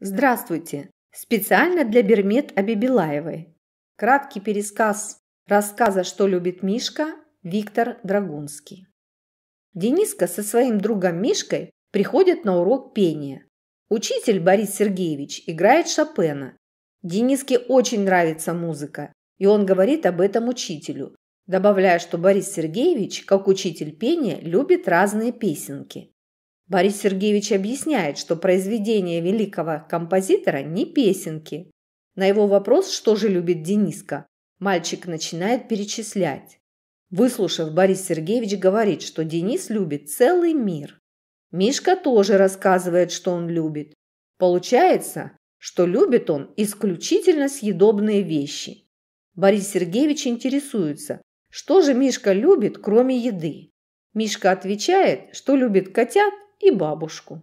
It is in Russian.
Здравствуйте! Специально для Бермет Абибилаевой. Краткий пересказ рассказа «Что любит Мишка» Виктор Драгунский. Дениска со своим другом Мишкой приходят на урок пения. Учитель Борис Сергеевич играет Шопена. Дениске очень нравится музыка, и он говорит об этом учителю, добавляя, что Борис Сергеевич, как учитель пения, любит разные песенки. Борис Сергеевич объясняет, что произведения великого композитора не песенки. На его вопрос, что же любит Дениска, мальчик начинает перечислять. Выслушав, Борис Сергеевич говорит, что Денис любит целый мир. Мишка тоже рассказывает, что он любит. Получается, что любит он исключительно съедобные вещи. Борис Сергеевич интересуется, что же Мишка любит, кроме еды. Мишка отвечает, что любит котят и бабушку.